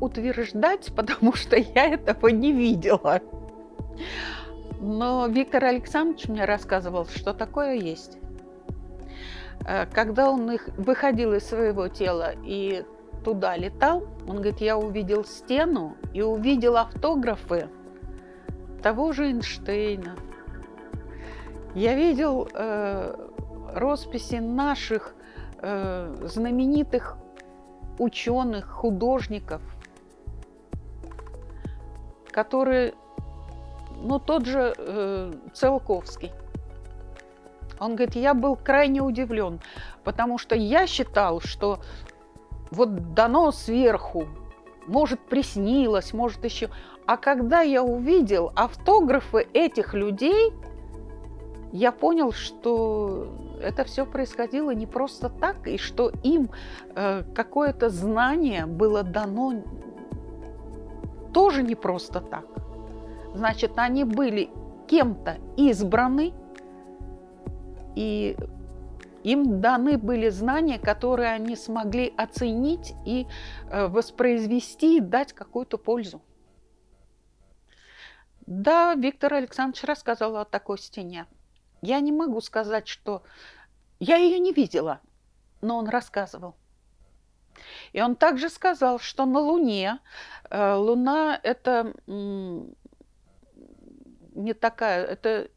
утверждать, потому что я этого не видела. Но Виктор Александрович мне рассказывал, что такое есть. Э, когда он их выходил из своего тела и туда летал, он говорит, я увидел стену и увидел автографы того же Эйнштейна. Я видел э, росписи наших э, знаменитых ученых, художников – который, ну, тот же э, Целковский. Он говорит, я был крайне удивлен, потому что я считал, что вот дано сверху, может, приснилось, может, еще. А когда я увидел автографы этих людей, я понял, что это все происходило не просто так, и что им э, какое-то знание было дано тоже не просто так. Значит, они были кем-то избраны, и им даны были знания, которые они смогли оценить и э, воспроизвести, и дать какую-то пользу. Да, Виктор Александрович рассказывал о такой стене. Я не могу сказать, что... Я ее не видела, но он рассказывал. И он также сказал, что на Луне, э, Луна это не такая, это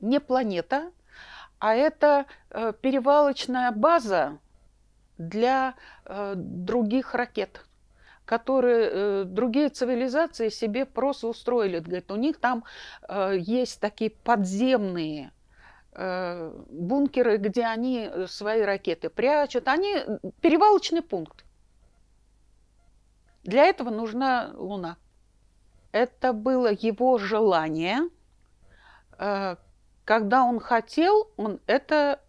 не планета, а это э, перевалочная база для э, других ракет которые э, другие цивилизации себе просто устроили. Говорит, у них там э, есть такие подземные Э, бункеры, где они э, свои ракеты прячут. Они перевалочный пункт. Для этого нужна Луна. Это было его желание. Э, когда он хотел, он это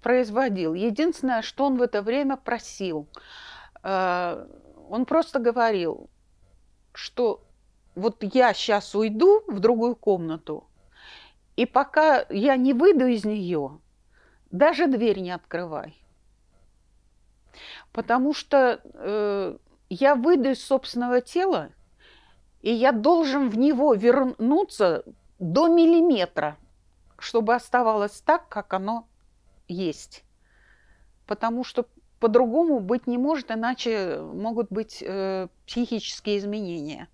производил. Единственное, что он в это время просил, он просто говорил, что вот я сейчас уйду в другую комнату – и пока я не выйду из нее, даже дверь не открывай. Потому что э, я выйду из собственного тела, и я должен в него вернуться до миллиметра, чтобы оставалось так, как оно есть. Потому что по-другому быть не может, иначе могут быть э, психические изменения.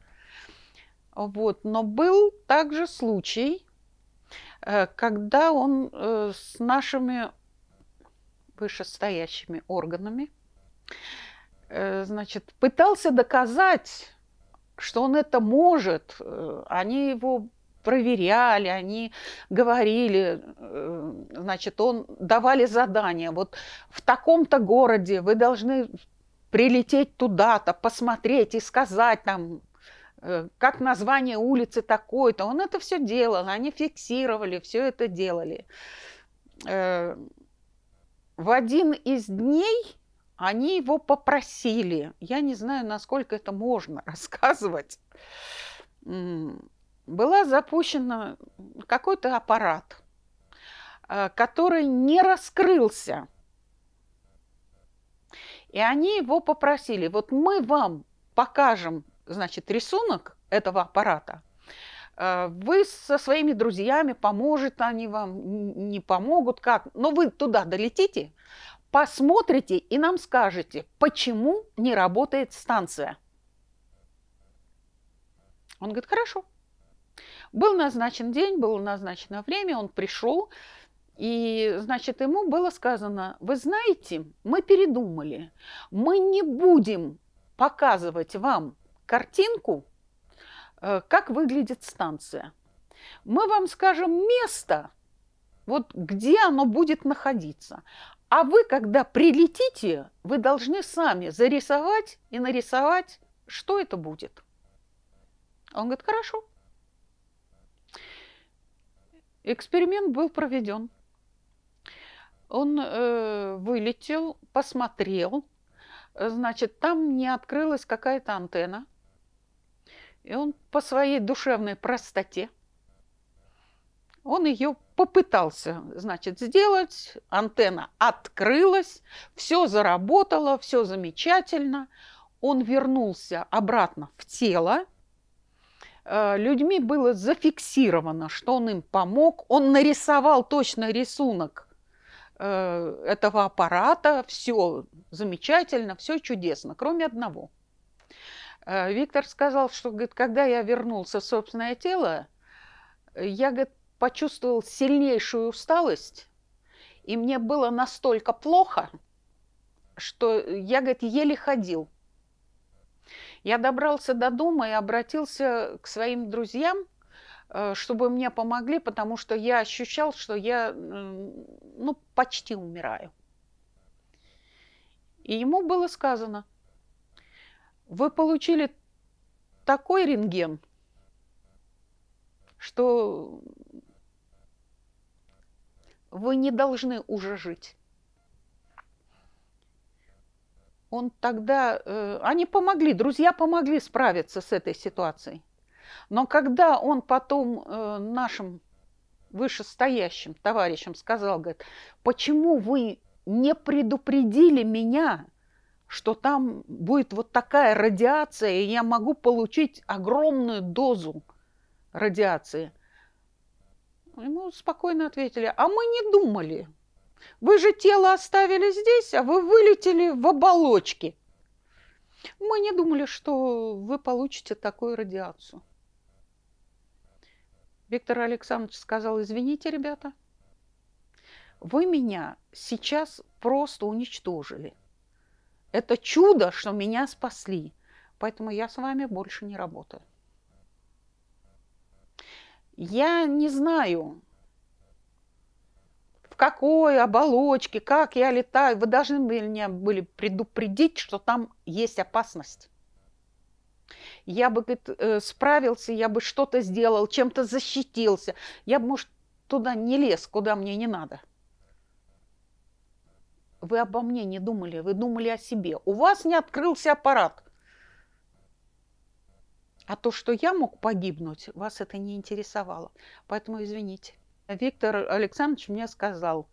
Вот. Но был также случай, Э, когда он э, с нашими вышестоящими органами э, значит, пытался доказать, что он это может. Они его проверяли, они говорили, значит, он давали задания. Вот в таком-то городе вы должны прилететь туда-то, посмотреть и сказать нам, Э, как название улицы такое-то. Он это все делал, они фиксировали, все это делали. Э, в один из дней они его попросили. Я не знаю, насколько это можно рассказывать. Была запущена какой-то аппарат, э, который не раскрылся. И они его попросили, вот мы вам покажем значит, рисунок этого аппарата, э, вы со своими друзьями, поможет они вам, не помогут, как, но вы туда долетите, посмотрите и нам скажете, почему не работает станция. Он говорит, хорошо. Был назначен день, было назначено время, он пришел, и, значит, ему было сказано, вы знаете, мы передумали, мы не будем показывать вам картинку, э, как выглядит станция. Мы вам скажем место, вот где оно будет находиться. А вы, когда прилетите, вы должны сами зарисовать и нарисовать, что это будет. А он говорит, хорошо. Эксперимент был проведен. Он э, вылетел, посмотрел. Значит, там не открылась какая-то антенна. И он по своей душевной простоте, он ее попытался, значит, сделать. Антенна открылась, все заработало, все замечательно. Он вернулся обратно в тело. Э, людьми было зафиксировано, что он им помог. Он нарисовал точно рисунок э, этого аппарата. Все замечательно, все чудесно, кроме одного – а, Виктор сказал, что, говорит, когда я вернулся в собственное тело, я, говорит, почувствовал сильнейшую усталость, и мне было настолько плохо, что я, говорит, еле ходил. Я добрался до дома и обратился к своим друзьям, э, чтобы мне помогли, потому что я ощущал, что я ну, почти умираю. И ему было сказано – вы получили такой рентген, что вы не должны уже жить. Он тогда... Э, они помогли, друзья помогли справиться с этой ситуацией. Но когда он потом э, нашим вышестоящим товарищам сказал, говорит, почему вы не предупредили меня, что там будет вот такая радиация, и я могу получить огромную дозу радиации. Ему спокойно ответили, а мы не думали. Вы же тело оставили здесь, а вы вылетели в оболочке. Мы не думали, что вы получите такую радиацию. Виктор Александрович сказал, извините, ребята, вы меня сейчас просто уничтожили – это чудо, что меня спасли. Поэтому я с вами больше не работаю. Я не знаю, в какой оболочке, как я летаю. Вы должны были меня были предупредить, что там есть опасность. Я бы говорит, э, справился, я бы что-то сделал, чем-то защитился. Я бы, может, туда не лез, куда мне не надо. Вы обо мне не думали, вы думали о себе. У вас не открылся аппарат. А то, что я мог погибнуть, вас это не интересовало. Поэтому извините. Виктор Александрович мне сказал,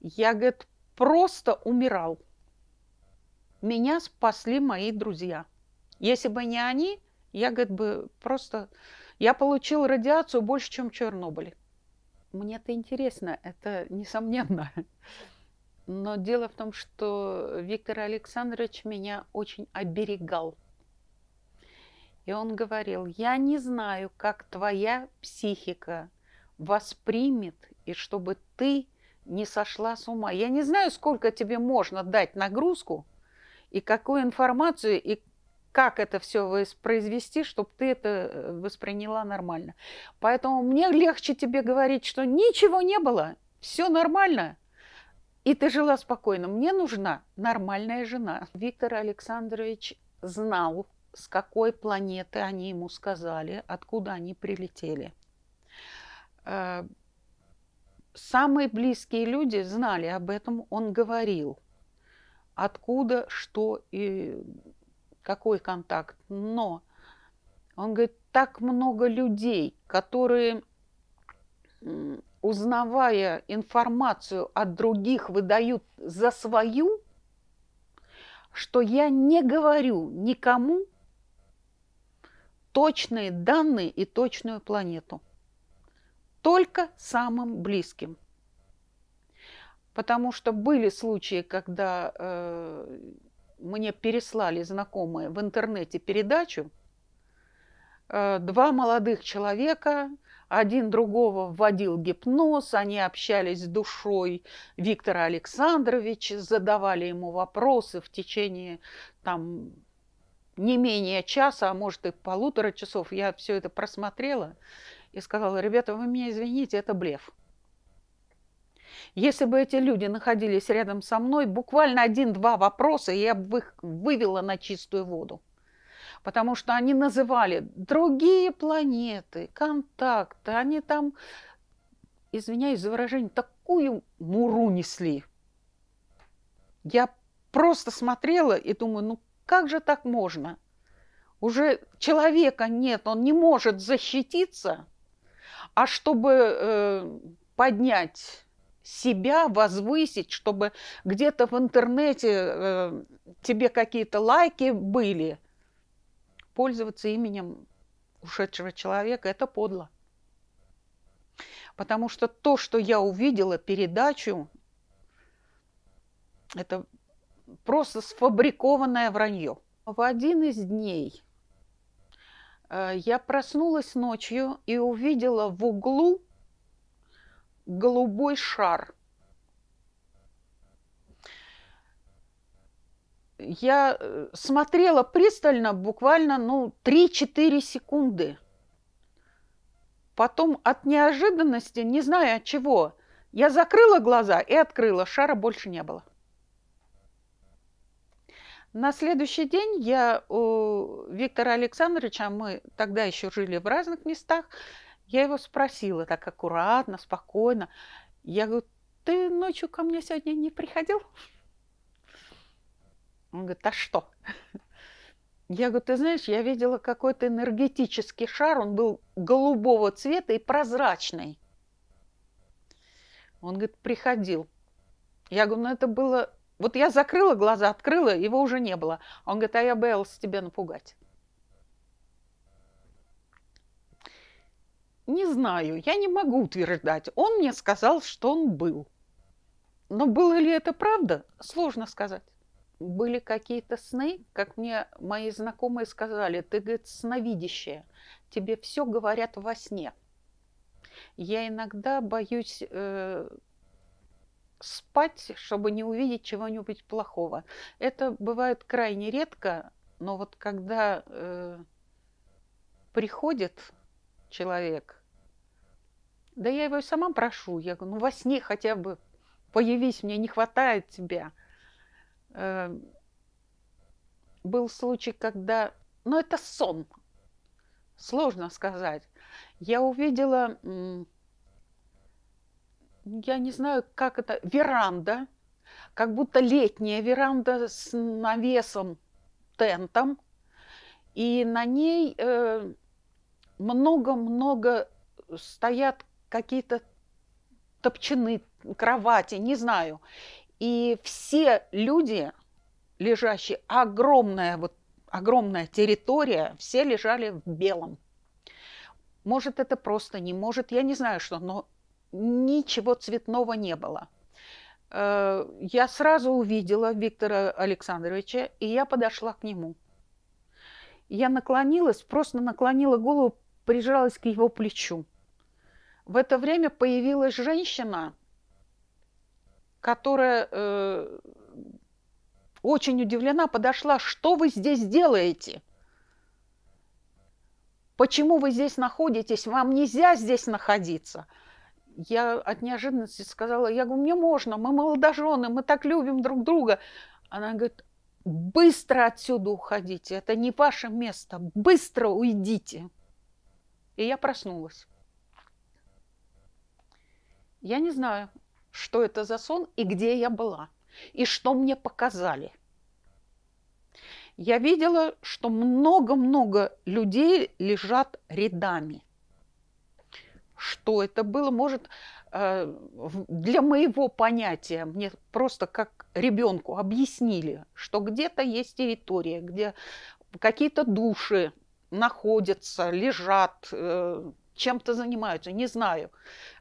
я, говорит, просто умирал. Меня спасли мои друзья. Если бы не они, я, говорит, бы просто... Я получил радиацию больше, чем в Чернобыле. Мне это интересно, это несомненно. Но дело в том, что Виктор Александрович меня очень оберегал. И он говорил, я не знаю, как твоя психика воспримет, и чтобы ты не сошла с ума. Я не знаю, сколько тебе можно дать нагрузку, и какую информацию, и как это все воспроизвести, чтобы ты это э, восприняла нормально. Поэтому мне легче тебе говорить, что ничего не было, все нормально – и ты жила спокойно. Мне нужна нормальная жена. Виктор Александрович знал, с какой планеты они ему сказали, откуда они прилетели. Э, самые близкие люди знали об этом, он говорил, откуда, что и какой контакт. Но он говорит, так много людей, которые узнавая информацию от других, выдают за свою, что я не говорю никому точные данные и точную планету. Только самым близким. Потому что были случаи, когда э, мне переслали знакомые в интернете передачу, э, два молодых человека – один другого вводил гипноз, они общались с душой Виктора Александровича, задавали ему вопросы в течение там, не менее часа, а может и полутора часов. Я все это просмотрела и сказала, ребята, вы меня извините, это блеф. Если бы эти люди находились рядом со мной, буквально один-два вопроса, я бы их вывела на чистую воду потому что они называли другие планеты, контакты, они там, извиняюсь за выражение, такую муру несли. Я просто смотрела и думаю, ну как же так можно? Уже человека нет, он не может защититься, а чтобы э, поднять себя возвысить, чтобы где-то в интернете э, тебе какие-то лайки были, пользоваться именем ушедшего человека, это подло. Потому что то, что я увидела передачу, это просто сфабрикованное вранье. В один из дней э, я проснулась ночью и увидела в углу голубой шар – я э, смотрела пристально буквально ну, 3-4 секунды. Потом от неожиданности, не зная от чего, я закрыла глаза и открыла, шара больше не было. На следующий день я у Виктора Александровича, а мы тогда еще жили в разных местах, я его спросила так аккуратно, спокойно. Я говорю, ты ночью ко мне сегодня не приходил? Он говорит, а что? Я говорю, ты знаешь, я видела какой-то энергетический шар, он был голубого цвета и прозрачный. Он говорит, приходил. Я говорю, ну это было... Вот я закрыла глаза, открыла, его уже не было. Он говорит, а я боялся тебя напугать. Не знаю, я не могу утверждать. Он мне сказал, что он был. Но было ли это правда, сложно сказать были какие-то сны, как мне мои знакомые сказали, ты, говорит, сновидящая, тебе все говорят во сне. Я иногда боюсь э, спать, чтобы не увидеть чего-нибудь плохого. Это бывает крайне редко, но вот когда э, приходит человек, да я его и сама прошу, я говорю, ну во сне хотя бы появись, мне не хватает тебя – э, был случай, когда... Ну, это сон. Сложно сказать. Я увидела... Я не знаю, как это... Веранда. Как будто летняя веранда с навесом, тентом. И на ней э, много-много э, стоят какие-то топчаны, кровати, не знаю. И все люди, лежащие, огромная, вот, огромная территория, все лежали в белом. Может, это просто не может, я не знаю что, но ничего цветного не было. Э, я сразу увидела Виктора Александровича, и я подошла к нему. Я наклонилась, просто наклонила голову, прижалась к его плечу. В это время появилась женщина – которая э, очень удивлена, подошла, что вы здесь делаете? Почему вы здесь находитесь? Вам нельзя здесь находиться. Я от неожиданности сказала, я говорю, мне можно, мы молодожены, мы так любим друг друга. Она говорит, быстро отсюда уходите, это не ваше место, быстро уйдите. И я проснулась. Я не знаю, что это за сон и где я была, и что мне показали. Я видела, что много-много людей лежат рядами. Что это было, может, э, для моего понятия, мне просто как ребенку объяснили, что где-то есть территория, где какие-то души находятся, лежат, э, чем-то занимаются, не знаю.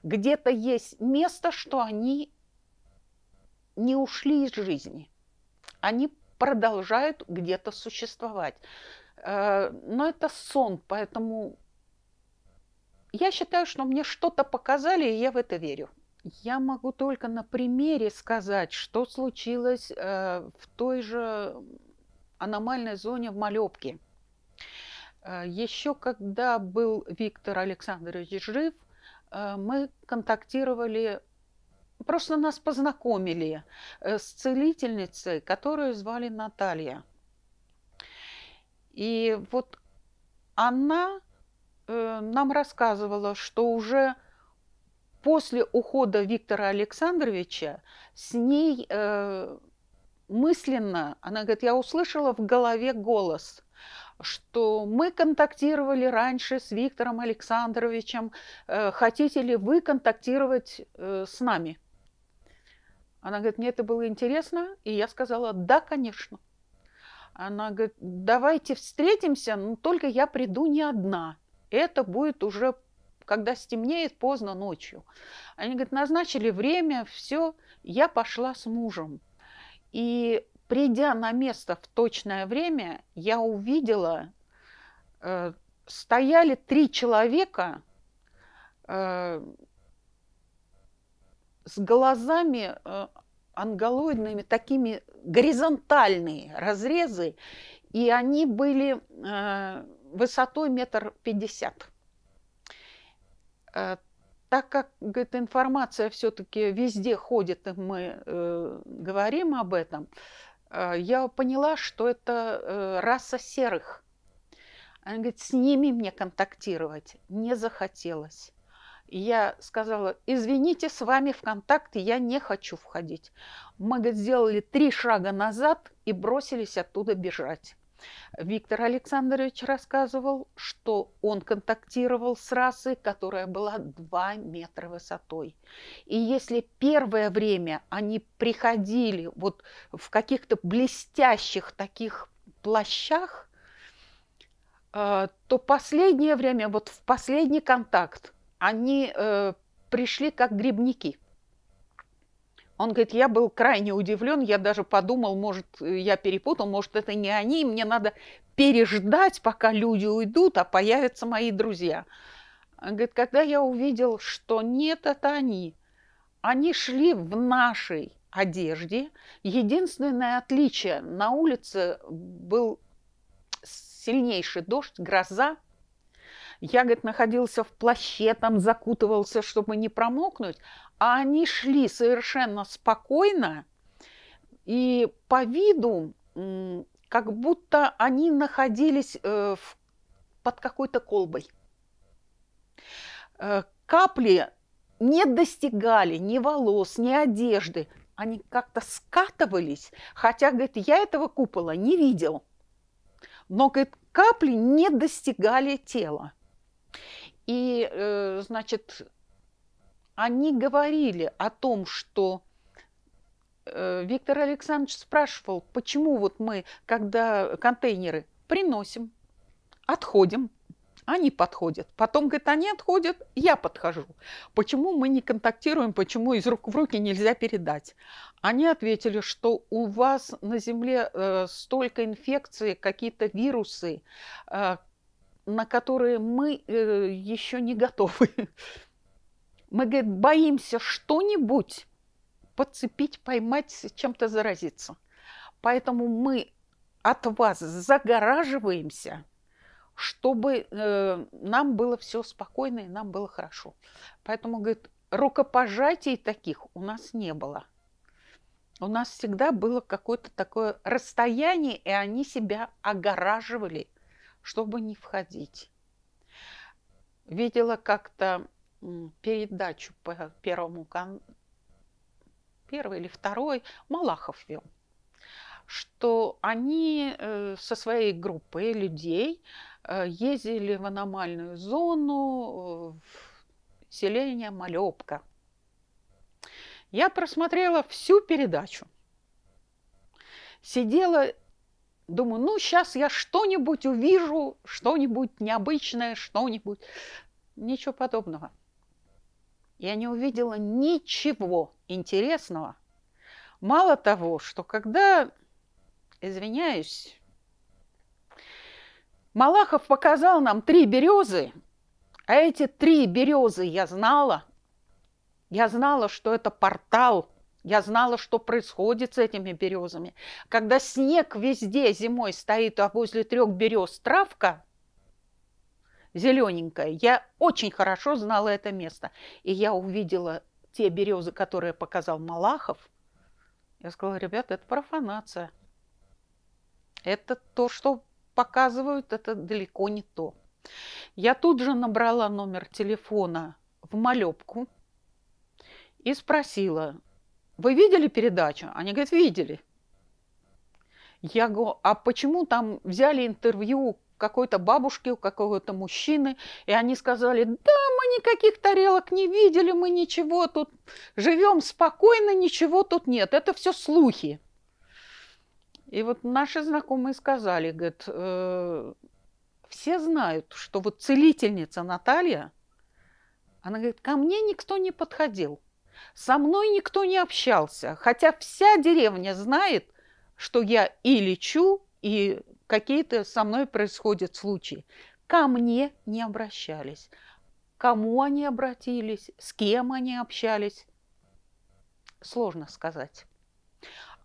Где-то есть место, что они не ушли из жизни. Они продолжают где-то существовать. Э, но это сон, поэтому я считаю, что мне что-то показали, и я в это верю. Я могу только на примере сказать, что случилось э, в той же аномальной зоне в Малепке – а, Еще когда был Виктор Александрович жив, а, мы контактировали, просто нас познакомили э, с целительницей, которую звали Наталья. И вот она э, нам рассказывала, что уже после ухода Виктора Александровича с ней э, мысленно, она говорит, я услышала в голове голос – что мы контактировали раньше с Виктором Александровичем, э, хотите ли вы контактировать э, с нами? Она говорит, мне это было интересно, и я сказала, да, конечно. Она говорит, давайте встретимся, но только я приду не одна. Это будет уже, когда стемнеет, поздно ночью. Они говорят, назначили время, все, я пошла с мужем. И придя на место в точное время, я увидела, э, стояли три человека э, с глазами э, анголоидными, такими горизонтальные разрезы, и они были э, высотой метр пятьдесят. Э, так как говорит, информация все-таки везде ходит, и мы э, говорим об этом, э, Э, я поняла, что это э, раса серых. Она говорит, с ними мне контактировать не захотелось. я сказала, извините, с вами в контакт я не хочу входить. Мы говорит, сделали три шага назад и бросились оттуда бежать. Виктор Александрович рассказывал, что он контактировал с расой, которая была 2 метра высотой. И если первое время они приходили вот в каких-то блестящих таких плащах, э, то последнее время, вот в последний контакт, они э, пришли как грибники – он говорит, я был крайне удивлен, я даже подумал, может, э, я перепутал, может, это не они, мне надо переждать, пока люди уйдут, а появятся мои друзья. Он говорит, когда я увидел, что нет, это они, они шли в нашей одежде. Единственное отличие, на улице был сильнейший дождь, гроза, я, говорит, находился в плаще, там закутывался, чтобы не промокнуть. А они шли совершенно спокойно, и по виду, как будто они находились э, под какой-то колбой. Э, капли не достигали ни волос, ни одежды. Они как-то скатывались, хотя, говорит, я этого купола не видел. Но, говорит, капли не достигали тела. И, э, значит, они говорили о том, что э, Виктор Александрович спрашивал, почему вот мы, когда контейнеры приносим, отходим, они подходят. Потом, говорит, они отходят, я подхожу. Почему мы не контактируем, почему из рук в руки нельзя передать? Они ответили, что у вас на Земле э, столько инфекций, какие-то вирусы, э, на которые мы э, еще не готовы. Мы, говорит, боимся что-нибудь подцепить, поймать, чем-то заразиться. Поэтому мы от вас загораживаемся, чтобы э, нам было все спокойно и нам было хорошо. Поэтому, говорит, рукопожатий таких у нас не было. У нас всегда было какое-то такое расстояние, и они себя огораживали – чтобы не входить. Видела как-то передачу по первому каналу, первый или второй, Малахов вел, что они э, со своей группой людей э, ездили в аномальную зону э, в селение Малепка. Я просмотрела всю передачу. Сидела Думаю, ну, сейчас я что-нибудь увижу, что-нибудь необычное, что-нибудь. Ничего подобного. Я не увидела ничего интересного. Мало того, что когда, извиняюсь, Малахов показал нам три березы, а эти три березы я знала. Я знала, что это портал – я знала, что происходит с этими березами. Когда снег везде зимой стоит, а возле трех берез травка зелененькая, я очень хорошо знала это место. И я увидела те березы, которые показал Малахов. Я сказала, ребята, это профанация. Это то, что показывают, это далеко не то. Я тут же набрала номер телефона в молебку и спросила, вы видели передачу? Они говорят, видели. Я говорю, а почему там взяли интервью какой-то бабушки, у какого-то мужчины, и они сказали, да, мы никаких тарелок не видели, мы ничего тут живем спокойно, ничего тут нет, это все слухи. И вот наши знакомые сказали, говорят, э, все знают, что вот целительница Наталья, она говорит, ко мне никто не подходил. Со мной никто не общался, хотя вся деревня знает, что я и лечу, и какие-то со мной происходят случаи. Ко мне не обращались. Кому они обратились, с кем они общались, сложно сказать.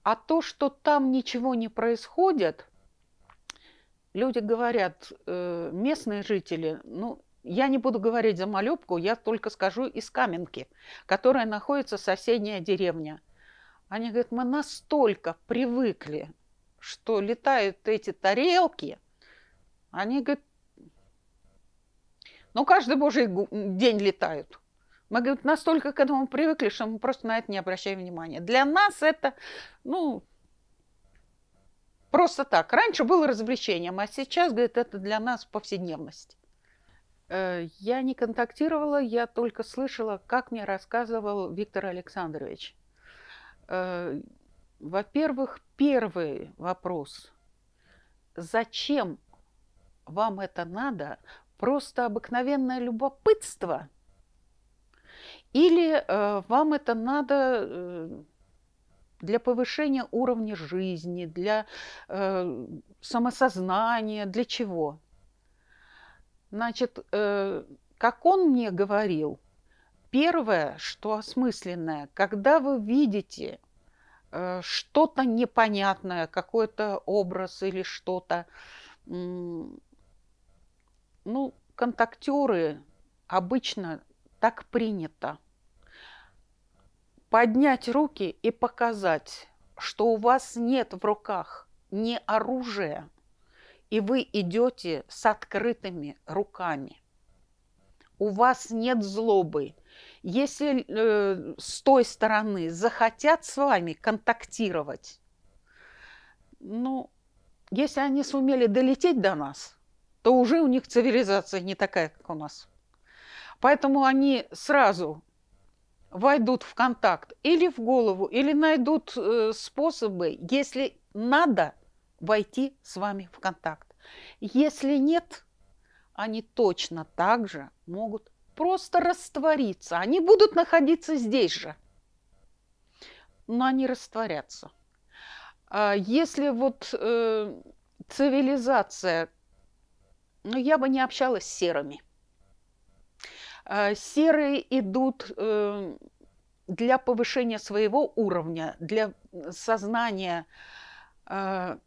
А то, что там ничего не происходит, люди говорят, э, местные жители, ну, я не буду говорить за малюбку, я только скажу из Каменки, которая находится соседняя деревня. Они говорят, мы настолько привыкли, что летают эти тарелки. Они говорят, ну каждый божий день летают. Мы, говорит, настолько к этому привыкли, что мы просто на это не обращаем внимания. Для нас это, ну, просто так. Раньше было развлечением, а сейчас, говорит, это для нас повседневность. Э, я не контактировала, я только слышала, как мне рассказывал Виктор Александрович. Э, во-первых, первый вопрос. Зачем вам это надо? Просто обыкновенное любопытство? Или э, вам это надо для повышения уровня жизни, для самосознания, для чего? Значит, э, как он мне говорил, первое, что осмысленное, когда вы видите э, что-то непонятное, какой-то образ или что-то, ну, контактеры обычно так принято. Поднять руки и показать, что у вас нет в руках ни оружия, и вы идете с открытыми руками. У вас нет злобы. Если э, с той стороны захотят с вами контактировать, ну, если они сумели долететь до нас, то уже у них цивилизация не такая, как у нас. Поэтому они сразу войдут в контакт или в голову, или найдут э, способы, если надо, войти с вами в контакт. Если нет, они точно так же могут просто раствориться. Они будут находиться здесь же, но они растворятся. А если вот э, цивилизация, ну я бы не общалась с серыми. А серые идут э, для повышения своего уровня, для сознания э,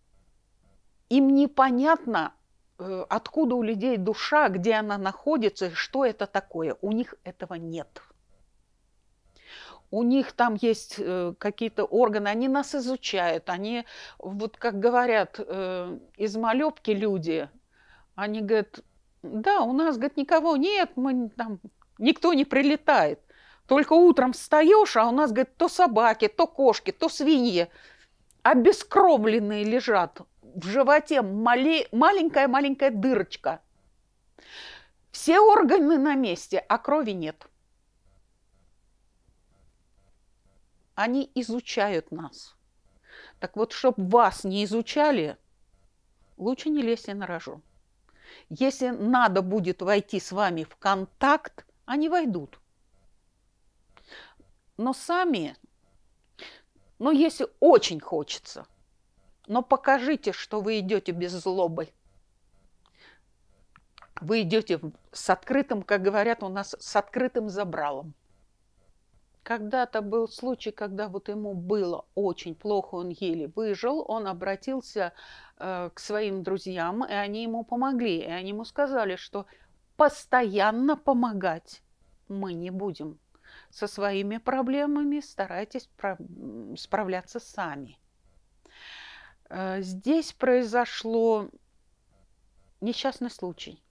им непонятно, э, откуда у людей душа, где она находится, что это такое. У них этого нет. У них там есть э, какие-то органы, они нас изучают, они, вот как говорят э, из малепки люди, они говорят, да, у нас, говорит, никого нет, мы там, никто не прилетает. Только утром встаешь, а у нас, говорит, то собаки, то кошки, то свиньи обескровленные лежат в животе маленькая-маленькая дырочка. Все органы на месте, а крови нет. Они изучают нас. Так вот, чтобы вас не изучали, лучше не лезьте на рожу Если надо будет войти с вами в контакт, они войдут. Но сами, но если очень хочется – но покажите, что вы идете без злобы. Вы идете с открытым, как говорят у нас, с открытым забралом. Когда-то был случай, когда вот ему было очень плохо, он еле выжил, он обратился э, к своим друзьям, и они ему помогли, и они ему сказали, что постоянно помогать мы не будем. Со своими проблемами старайтесь справляться сами. Э, здесь произошло несчастный случай.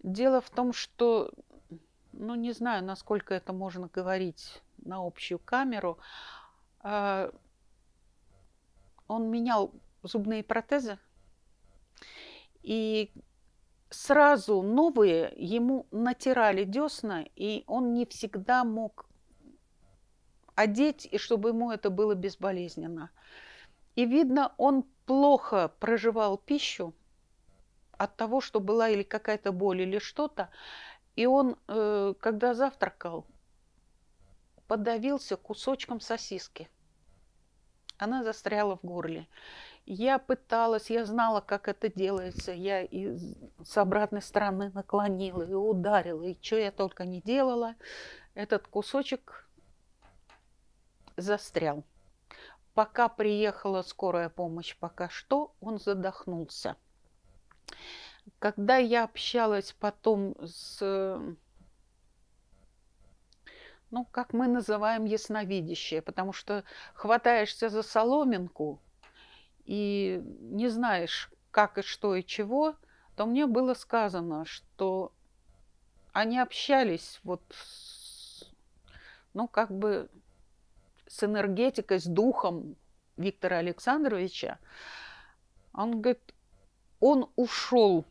Дело в том, что, ну не знаю, насколько это можно говорить на общую камеру, э, он менял зубные протезы, и сразу новые ему натирали десна, и он не всегда мог одеть, и чтобы ему это было безболезненно. И видно, он плохо проживал пищу от того, что была или какая-то боль, или что-то. И он, э, когда завтракал, подавился кусочком сосиски. Она застряла в горле. Я пыталась, я знала, как это делается. Я и с обратной стороны наклонила, и ударила, и что я только не делала. Этот кусочек застрял. Пока приехала скорая помощь, пока что, он задохнулся. Когда я общалась потом с ну, как мы называем ясновидящее, потому что хватаешься за соломинку и не знаешь, как и что и чего, то мне было сказано, что они общались вот, с, ну, как бы с энергетикой, с духом Виктора Александровича. Он говорит, он ушел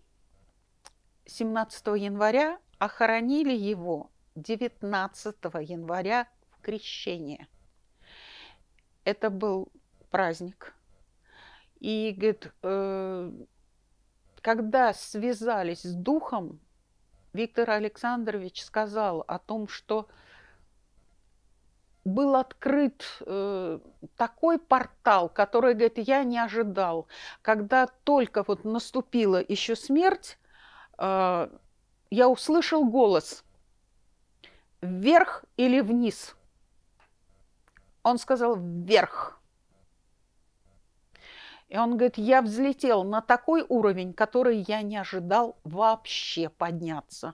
17 января, а хоронили его 19 января в крещение. Это был праздник. И говорит, э, когда связались с духом, Виктор Александрович сказал о том, что был открыт э, такой портал, который, говорит, я не ожидал. Когда только вот наступила еще смерть, э, я услышал голос «Вверх или вниз?» Он сказал «Вверх». И он говорит, я взлетел на такой уровень, который я не ожидал вообще подняться.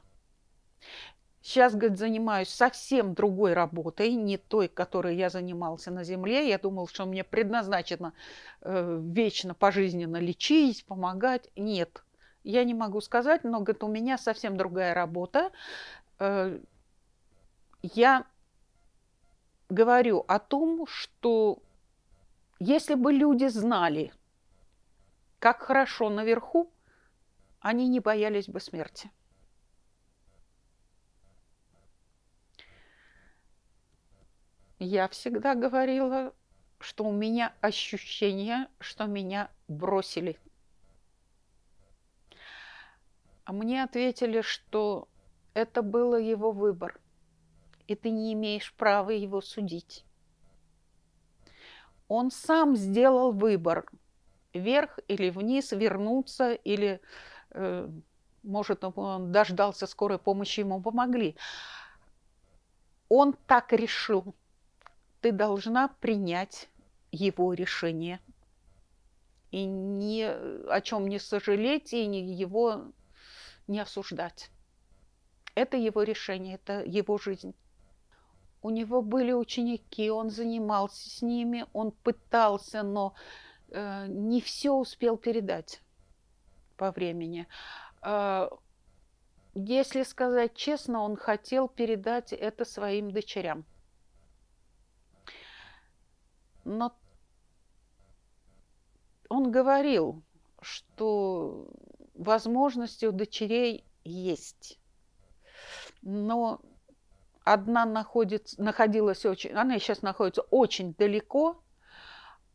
Сейчас, говорит, занимаюсь совсем другой работой, не той, которой я занимался на земле. Я думал, что мне предназначено э, вечно, пожизненно лечить, помогать. Нет, я не могу сказать, но, говорит, у меня совсем другая работа. Э, я говорю о том, что если бы люди знали, как хорошо наверху, они не боялись бы смерти. Я всегда говорила, что у меня ощущение, что меня бросили. А мне ответили, что это было его выбор, и ты не имеешь права его судить. Он сам сделал выбор, вверх или вниз, вернуться, или, э, может, он дождался скорой помощи, ему помогли. Он так решил ты должна принять его решение и ни э, о чем не сожалеть и его не осуждать. Это его решение, это его жизнь. У него были ученики, он занимался с ними, он пытался, но э, не все успел передать по времени. Э, если сказать честно, он хотел передать это своим дочерям – но он говорил, что возможности у дочерей есть. Но одна находится, находилась очень, она сейчас находится очень далеко,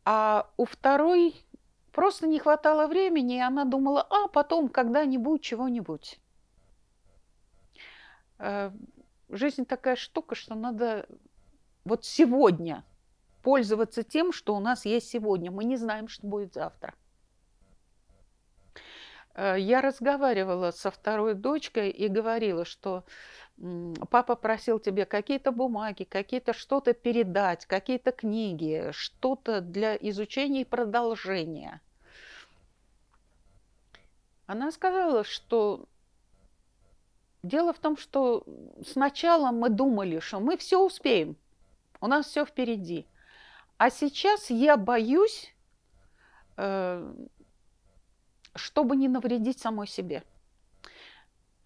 а у второй просто не хватало времени, и она думала, а потом когда-нибудь чего-нибудь. Э, жизнь такая штука, что надо вот сегодня – пользоваться тем, что у нас есть сегодня. Мы не знаем, что будет завтра. Э, я разговаривала со второй дочкой и говорила, что папа просил тебе какие-то бумаги, какие-то что-то передать, какие-то книги, что-то для изучения и продолжения. Она сказала, что дело в том, что сначала мы думали, что мы все успеем, у нас все впереди – а сейчас я боюсь, э, чтобы не навредить самой себе.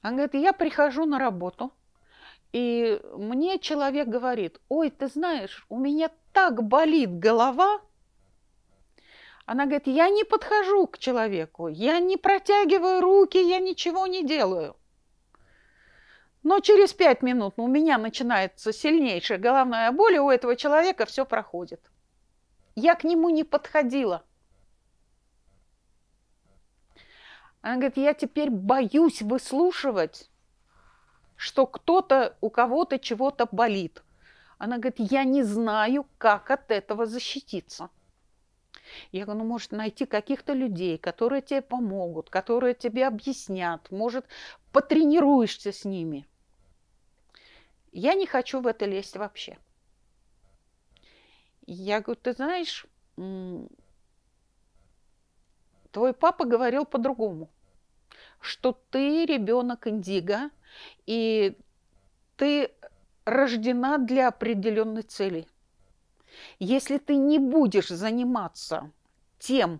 Она говорит, я прихожу на работу, и мне человек говорит, ой, ты знаешь, у меня так болит голова. Она говорит, я не подхожу к человеку, я не протягиваю руки, я ничего не делаю. Но через пять минут у меня начинается сильнейшая головная боль, и у этого человека все проходит. Я к нему не подходила. Она говорит, я теперь боюсь выслушивать, что кто-то, у кого-то чего-то болит. Она говорит, я не знаю, как от этого защититься. Я говорю, ну, может, найти каких-то людей, которые тебе помогут, которые тебе объяснят, может, потренируешься с ними. Я не хочу в это лезть вообще. Я говорю, ты знаешь, твой папа говорил по-другому, что ты ребенок Индиго, и ты рождена для определенной цели. Если ты не будешь заниматься тем,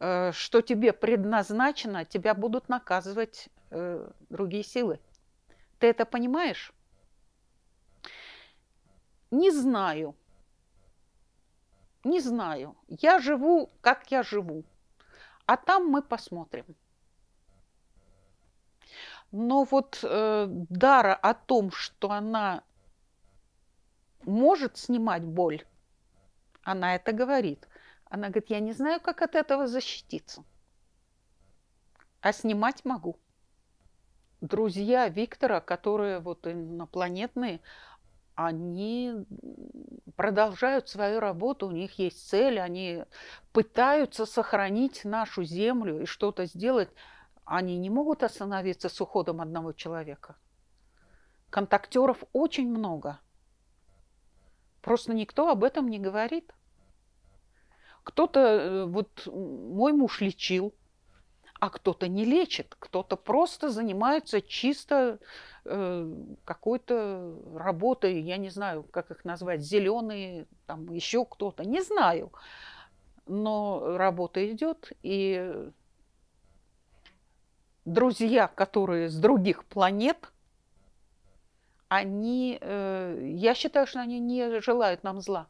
э, что тебе предназначено, тебя будут наказывать э, другие силы. Ты это понимаешь? Не знаю, не знаю. Я живу, как я живу. А там мы посмотрим. Но вот э, Дара о том, что она может снимать боль, она это говорит. Она говорит, я не знаю, как от этого защититься. А снимать могу. Друзья Виктора, которые вот инопланетные, они продолжают свою работу, у них есть цель, они пытаются сохранить нашу землю и что-то сделать. Они не могут остановиться с уходом одного человека. Контактеров очень много. Просто никто об этом не говорит. Кто-то, э, вот мой муж лечил, а кто-то не лечит, кто-то просто занимается чисто э, какой-то работой, я не знаю, как их назвать, зеленые, там еще кто-то, не знаю. Но работа идет, и друзья, которые с других планет, они, э, я считаю, что они не желают нам зла.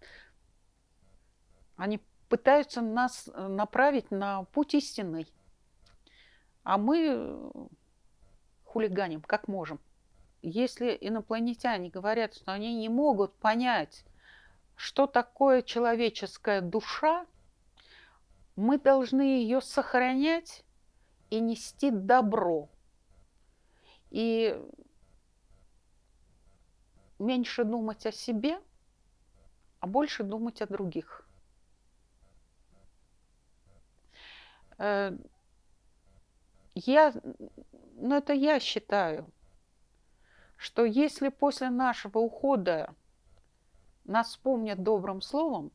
Они пытаются нас э, направить на путь истинный. А мы э, хулиганим, как можем. Если инопланетяне говорят, что они не могут понять, что такое человеческая душа, мы должны ее сохранять и нести добро. И меньше думать о себе, а больше думать о других. Э, я, ну это я считаю, что если после нашего ухода нас вспомнят добрым словом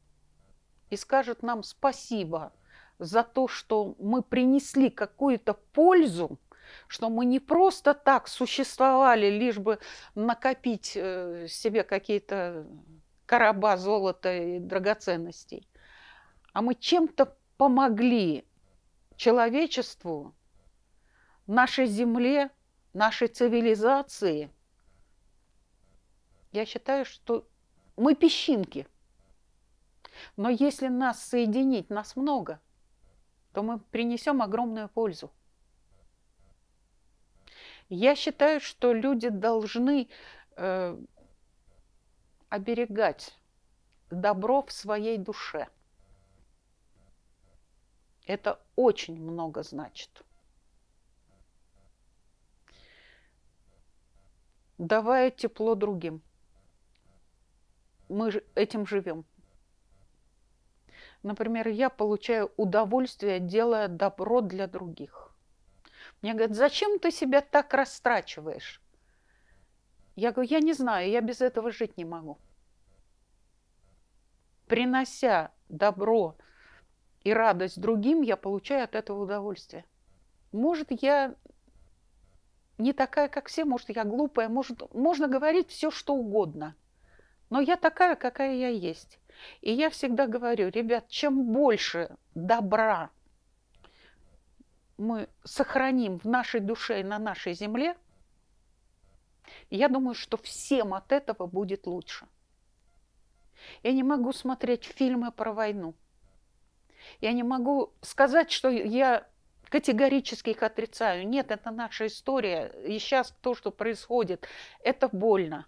и скажут нам спасибо за то, что мы принесли какую-то пользу, что мы не просто так существовали, лишь бы накопить э, себе какие-то короба золота и драгоценностей, а мы чем-то помогли человечеству нашей земле, нашей цивилизации. Я считаю, что мы песчинки. Но если нас соединить, нас много, то мы принесем огромную пользу. Я считаю, что люди должны э, оберегать добро в своей душе. Это очень много значит. давая тепло другим. Мы этим живем. Например, я получаю удовольствие, делая добро для других. Мне говорят, зачем ты себя так растрачиваешь? Я говорю, я не знаю, я без этого жить не могу. Принося добро и радость другим, я получаю от этого удовольствие. Может, я не такая, как все, может, я глупая, может, можно говорить все, что угодно. Но я такая, какая я есть. И я всегда говорю, ребят, чем больше добра мы сохраним в нашей душе и на нашей земле, я думаю, что всем от этого будет лучше. Я не могу смотреть фильмы про войну. Я не могу сказать, что я категорически их отрицаю. Нет, это наша история. И сейчас то, что происходит, это больно.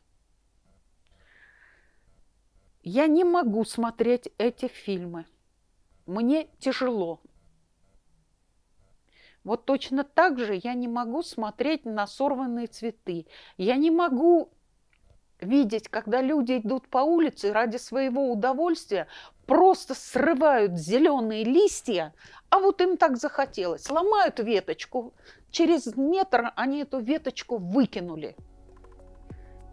Я не могу смотреть эти фильмы. Мне тяжело. Вот точно так же я не могу смотреть на сорванные цветы. Я не могу видеть, когда люди идут по улице ради своего удовольствия, просто срывают зеленые листья, а вот им так захотелось. Ломают веточку, через метр они эту веточку выкинули.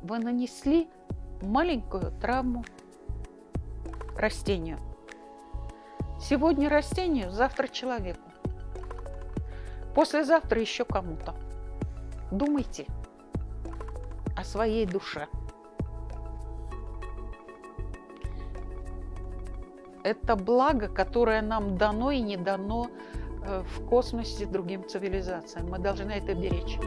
Вы нанесли маленькую травму растению. Сегодня растению, завтра человеку. Послезавтра еще кому-то. Думайте о своей душе. Это благо, которое нам дано и не дано э, в космосе другим цивилизациям. Мы должны это беречь.